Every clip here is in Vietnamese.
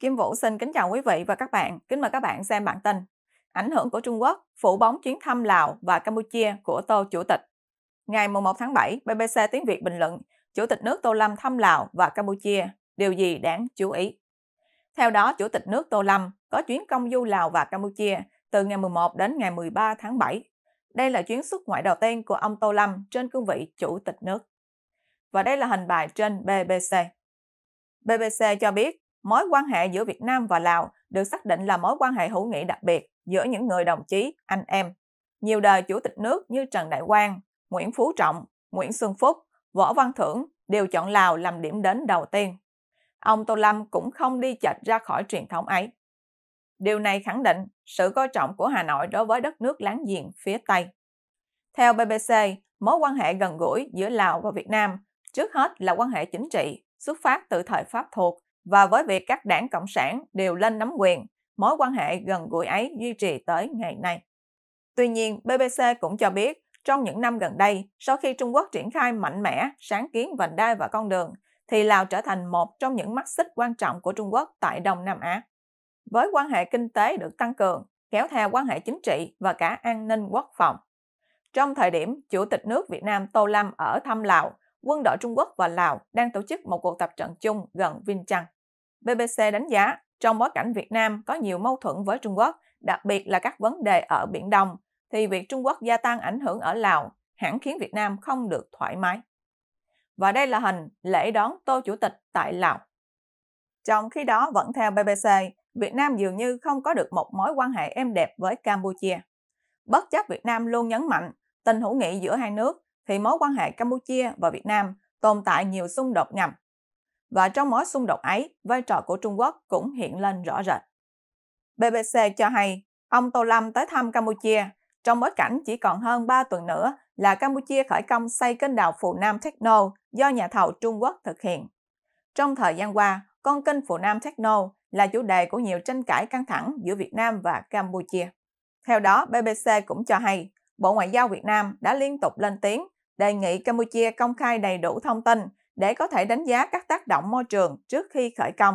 Kim Vũ xin kính chào quý vị và các bạn. Kính mời các bạn xem bản tin. Ảnh hưởng của Trung Quốc, phủ bóng chuyến thăm Lào và Campuchia của Tô Chủ tịch. Ngày 1 tháng 7, BBC Tiếng Việt bình luận Chủ tịch nước Tô Lâm thăm Lào và Campuchia, điều gì đáng chú ý? Theo đó, Chủ tịch nước Tô Lâm có chuyến công du Lào và Campuchia từ ngày 11 đến ngày 13 tháng 7. Đây là chuyến xuất ngoại đầu tiên của ông Tô Lâm trên cương vị Chủ tịch nước. Và đây là hình bài trên BBC. BBC cho biết mối quan hệ giữa Việt Nam và Lào được xác định là mối quan hệ hữu nghị đặc biệt giữa những người đồng chí, anh em. Nhiều đời chủ tịch nước như Trần Đại Quang, Nguyễn Phú Trọng, Nguyễn Xuân Phúc, Võ Văn Thưởng đều chọn Lào làm điểm đến đầu tiên. Ông Tô Lâm cũng không đi chệch ra khỏi truyền thống ấy. Điều này khẳng định sự coi trọng của Hà Nội đối với đất nước láng giềng phía Tây. Theo BBC, mối quan hệ gần gũi giữa Lào và Việt Nam trước hết là quan hệ chính trị, xuất phát từ thời Pháp thuộc và với việc các đảng Cộng sản đều lên nắm quyền, mối quan hệ gần gũi ấy duy trì tới ngày nay. Tuy nhiên, BBC cũng cho biết, trong những năm gần đây, sau khi Trung Quốc triển khai mạnh mẽ sáng kiến vành đai và con đường, thì Lào trở thành một trong những mắt xích quan trọng của Trung Quốc tại Đông Nam Á. Với quan hệ kinh tế được tăng cường, kéo theo quan hệ chính trị và cả an ninh quốc phòng. Trong thời điểm Chủ tịch nước Việt Nam Tô Lâm ở thăm Lào, quân đội Trung Quốc và Lào đang tổ chức một cuộc tập trận chung gần Vinh Vientiane. BBC đánh giá trong bối cảnh Việt Nam có nhiều mâu thuẫn với Trung Quốc, đặc biệt là các vấn đề ở Biển Đông, thì việc Trung Quốc gia tăng ảnh hưởng ở Lào hẳn khiến Việt Nam không được thoải mái. Và đây là hình lễ đón Tô Chủ tịch tại Lào. Trong khi đó, vẫn theo BBC, Việt Nam dường như không có được một mối quan hệ êm đẹp với Campuchia. Bất chấp Việt Nam luôn nhấn mạnh tình hữu nghị giữa hai nước, thì mối quan hệ Campuchia và Việt Nam tồn tại nhiều xung đột ngầm và trong mối xung đột ấy, vai trò của Trung Quốc cũng hiện lên rõ rệt. BBC cho hay, ông Tô Lâm tới thăm Campuchia trong bối cảnh chỉ còn hơn 3 tuần nữa là Campuchia khởi công xây kênh đào Phù Nam Techno do nhà thầu Trung Quốc thực hiện. Trong thời gian qua, con kênh Phù Nam Techno là chủ đề của nhiều tranh cãi căng thẳng giữa Việt Nam và Campuchia. Theo đó, BBC cũng cho hay, Bộ Ngoại giao Việt Nam đã liên tục lên tiếng đề nghị Campuchia công khai đầy đủ thông tin để có thể đánh giá các tác động môi trường trước khi khởi công.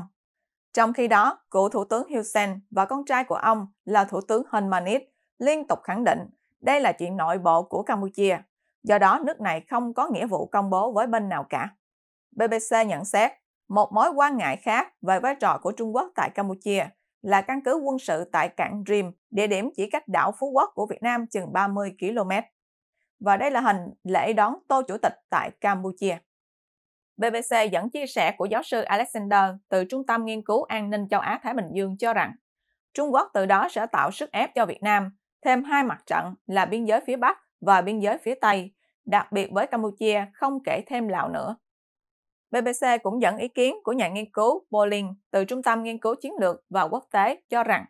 Trong khi đó, cựu Thủ tướng Hussein và con trai của ông là Thủ tướng Hun Manet liên tục khẳng định đây là chuyện nội bộ của Campuchia, do đó nước này không có nghĩa vụ công bố với bên nào cả. BBC nhận xét, một mối quan ngại khác về vai trò của Trung Quốc tại Campuchia là căn cứ quân sự tại cảng Dream, địa điểm chỉ cách đảo Phú Quốc của Việt Nam chừng 30 km. Và đây là hình lễ đón Tô Chủ tịch tại Campuchia. BBC dẫn chia sẻ của giáo sư Alexander từ Trung tâm Nghiên cứu An ninh châu Á-Thái Bình Dương cho rằng Trung Quốc từ đó sẽ tạo sức ép cho Việt Nam thêm hai mặt trận là biên giới phía Bắc và biên giới phía Tây, đặc biệt với Campuchia không kể thêm Lào nữa. BBC cũng dẫn ý kiến của nhà nghiên cứu Bolin từ Trung tâm Nghiên cứu Chiến lược và Quốc tế cho rằng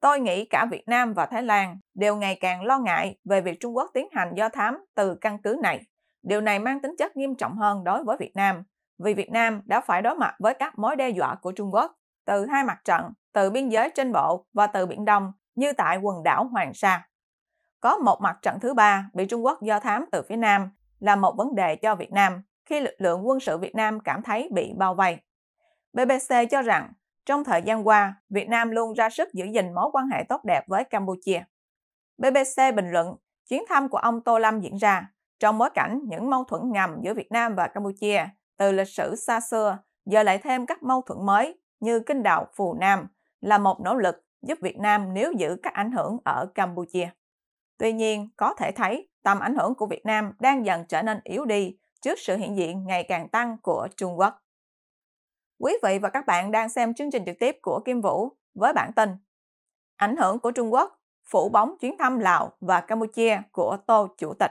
Tôi nghĩ cả Việt Nam và Thái Lan đều ngày càng lo ngại về việc Trung Quốc tiến hành do thám từ căn cứ này. Điều này mang tính chất nghiêm trọng hơn đối với Việt Nam, vì Việt Nam đã phải đối mặt với các mối đe dọa của Trung Quốc từ hai mặt trận, từ biên giới trên bộ và từ Biển Đông như tại quần đảo Hoàng Sa. Có một mặt trận thứ ba bị Trung Quốc do thám từ phía Nam là một vấn đề cho Việt Nam khi lực lượng quân sự Việt Nam cảm thấy bị bao vây. BBC cho rằng, trong thời gian qua, Việt Nam luôn ra sức giữ gìn mối quan hệ tốt đẹp với Campuchia. BBC bình luận, chuyến thăm của ông Tô Lâm diễn ra trong bối cảnh những mâu thuẫn ngầm giữa Việt Nam và Campuchia từ lịch sử xa xưa, giờ lại thêm các mâu thuẫn mới như kinh đạo Phù Nam là một nỗ lực giúp Việt Nam níu giữ các ảnh hưởng ở Campuchia. Tuy nhiên, có thể thấy tầm ảnh hưởng của Việt Nam đang dần trở nên yếu đi trước sự hiện diện ngày càng tăng của Trung Quốc. Quý vị và các bạn đang xem chương trình trực tiếp của Kim Vũ với bản tin Ảnh hưởng của Trung Quốc, phủ bóng chuyến thăm Lào và Campuchia của Tô Chủ tịch.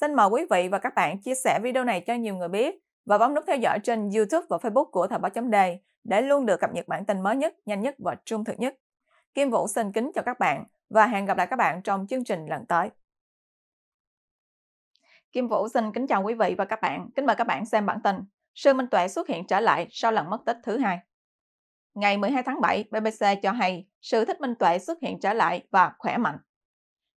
Xin mời quý vị và các bạn chia sẻ video này cho nhiều người biết và bấm nút theo dõi trên YouTube và Facebook của Thời báo chấm đề để luôn được cập nhật bản tin mới nhất, nhanh nhất và trung thực nhất. Kim Vũ xin kính chào các bạn và hẹn gặp lại các bạn trong chương trình lần tới. Kim Vũ xin kính chào quý vị và các bạn. Kính mời các bạn xem bản tin. Sương Minh Tuệ xuất hiện trở lại sau lần mất tích thứ hai. Ngày 12 tháng 7, BBC cho hay Sự Thích Minh Tuệ xuất hiện trở lại và khỏe mạnh.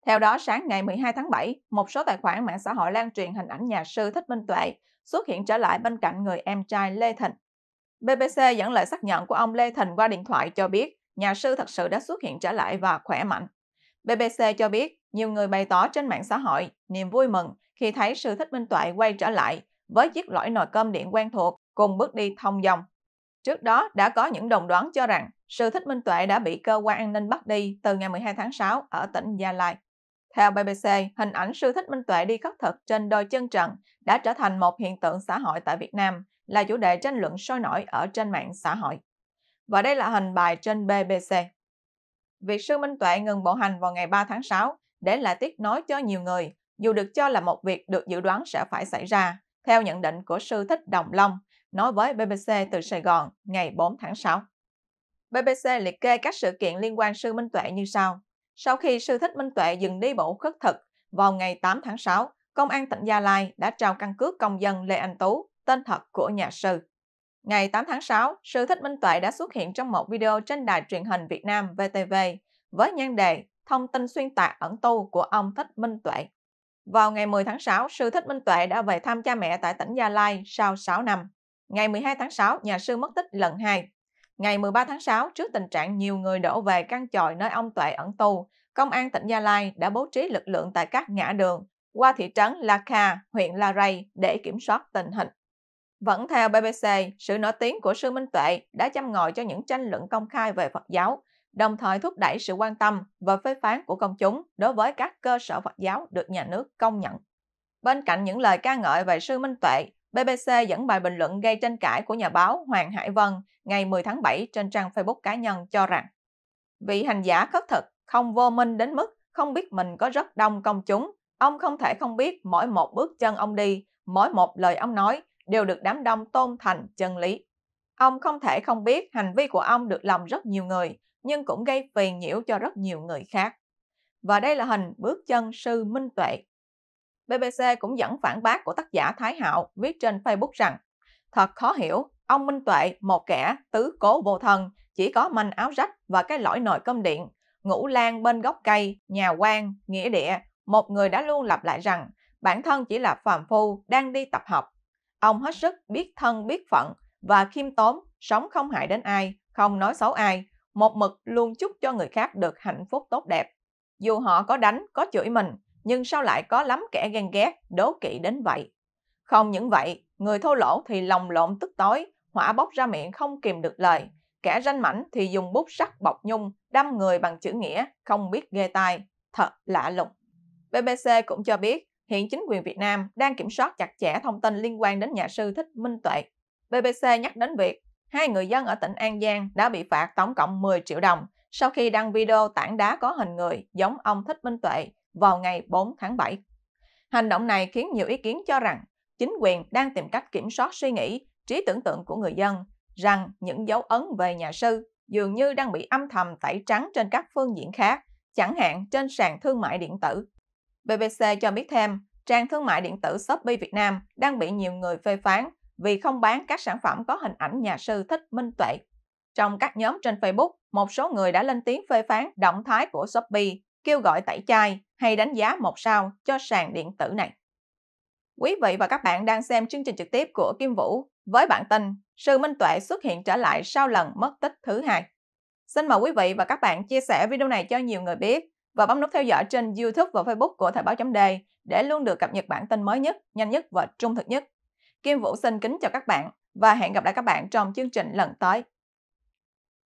Theo đó, sáng ngày 12 tháng 7, một số tài khoản mạng xã hội lan truyền hình ảnh nhà sư Thích Minh Tuệ xuất hiện trở lại bên cạnh người em trai Lê Thịnh. BBC dẫn lời xác nhận của ông Lê Thịnh qua điện thoại cho biết nhà sư thật sự đã xuất hiện trở lại và khỏe mạnh. BBC cho biết nhiều người bày tỏ trên mạng xã hội niềm vui mừng khi thấy sư Thích Minh Tuệ quay trở lại với chiếc lõi nồi cơm điện quen thuộc cùng bước đi thông dòng. Trước đó đã có những đồng đoán cho rằng sư Thích Minh Tuệ đã bị cơ quan an ninh bắt đi từ ngày 12 tháng 6 ở tỉnh Gia Lai. Theo BBC, hình ảnh sư Thích Minh Tuệ đi khất thực trên đôi chân trần đã trở thành một hiện tượng xã hội tại Việt Nam, là chủ đề tranh luận sôi nổi ở trên mạng xã hội. Và đây là hình bài trên BBC. Việc sư Minh Tuệ ngừng bộ hành vào ngày 3 tháng 6 để lại tiếc nói cho nhiều người, dù được cho là một việc được dự đoán sẽ phải xảy ra, theo nhận định của sư Thích Đồng Long, nói với BBC từ Sài Gòn ngày 4 tháng 6. BBC liệt kê các sự kiện liên quan sư Minh Tuệ như sau. Sau khi sư thích Minh Tuệ dừng đi bộ khất thực, vào ngày 8 tháng 6, Công an tỉnh Gia Lai đã trao căn cước công dân Lê Anh Tú, tên thật của nhà sư. Ngày 8 tháng 6, sư Thích Minh Tuệ đã xuất hiện trong một video trên đài truyền hình Việt Nam VTV với nhan đề Thông tin xuyên tạc ẩn tu của ông Thích Minh Tuệ. Vào ngày 10 tháng 6, sư Thích Minh Tuệ đã về thăm cha mẹ tại tỉnh Gia Lai sau 6 năm. Ngày 12 tháng 6, nhà sư mất tích lần 2. Ngày 13 tháng 6, trước tình trạng nhiều người đổ về căn chòi nơi ông Tuệ ẩn tu, Công an tỉnh Gia Lai đã bố trí lực lượng tại các ngã đường qua thị trấn La Kha, huyện La Ray để kiểm soát tình hình. Vẫn theo BBC, sự nổi tiếng của sư Minh Tuệ đã chăm ngồi cho những tranh luận công khai về Phật giáo, đồng thời thúc đẩy sự quan tâm và phê phán của công chúng đối với các cơ sở Phật giáo được nhà nước công nhận. Bên cạnh những lời ca ngợi về sư Minh Tuệ, BBC dẫn bài bình luận gây tranh cãi của nhà báo Hoàng Hải Vân ngày 10 tháng 7 trên trang Facebook cá nhân cho rằng vị hành giả khất thực không vô minh đến mức không biết mình có rất đông công chúng. Ông không thể không biết mỗi một bước chân ông đi, mỗi một lời ông nói đều được đám đông tôn thành chân lý. Ông không thể không biết hành vi của ông được lòng rất nhiều người, nhưng cũng gây phiền nhiễu cho rất nhiều người khác. Và đây là hình bước chân sư minh tuệ BBC cũng dẫn phản bác của tác giả Thái Hạo viết trên Facebook rằng Thật khó hiểu, ông Minh Tuệ một kẻ tứ cố vô thần, chỉ có manh áo rách và cái lõi nồi cơm điện, ngủ lan bên gốc cây, nhà quan, nghĩa địa, một người đã luôn lặp lại rằng bản thân chỉ là phàm phu đang đi tập học. Ông hết sức biết thân biết phận và khiêm tốn, sống không hại đến ai, không nói xấu ai, một mực luôn chúc cho người khác được hạnh phúc tốt đẹp. Dù họ có đánh, có chửi mình, nhưng sao lại có lắm kẻ ghen ghét, đố kỵ đến vậy. Không những vậy, người thô lỗ thì lòng lộn tức tối, hỏa bốc ra miệng không kìm được lời. Kẻ ranh mảnh thì dùng bút sắt bọc nhung, đâm người bằng chữ nghĩa, không biết ghê tai. Thật lạ lùng. BBC cũng cho biết, hiện chính quyền Việt Nam đang kiểm soát chặt chẽ thông tin liên quan đến nhà sư Thích Minh Tuệ. BBC nhắc đến việc hai người dân ở tỉnh An Giang đã bị phạt tổng cộng 10 triệu đồng sau khi đăng video tảng đá có hình người giống ông Thích Minh Tuệ vào ngày 4 tháng 7. Hành động này khiến nhiều ý kiến cho rằng chính quyền đang tìm cách kiểm soát suy nghĩ, trí tưởng tượng của người dân, rằng những dấu ấn về nhà sư dường như đang bị âm thầm tẩy trắng trên các phương diện khác, chẳng hạn trên sàn thương mại điện tử. BBC cho biết thêm, trang thương mại điện tử Shopee Việt Nam đang bị nhiều người phê phán vì không bán các sản phẩm có hình ảnh nhà sư thích minh tuệ. Trong các nhóm trên Facebook, một số người đã lên tiếng phê phán động thái của Shopee kêu gọi tẩy chay hay đánh giá một sao cho sàn điện tử này. Quý vị và các bạn đang xem chương trình trực tiếp của Kim Vũ với bản tin Sư Minh Tuệ xuất hiện trở lại sau lần mất tích thứ hai. Xin mời quý vị và các bạn chia sẻ video này cho nhiều người biết và bấm nút theo dõi trên YouTube và Facebook của Thời báo chấm đề để luôn được cập nhật bản tin mới nhất, nhanh nhất và trung thực nhất. Kim Vũ xin kính chào các bạn và hẹn gặp lại các bạn trong chương trình lần tới.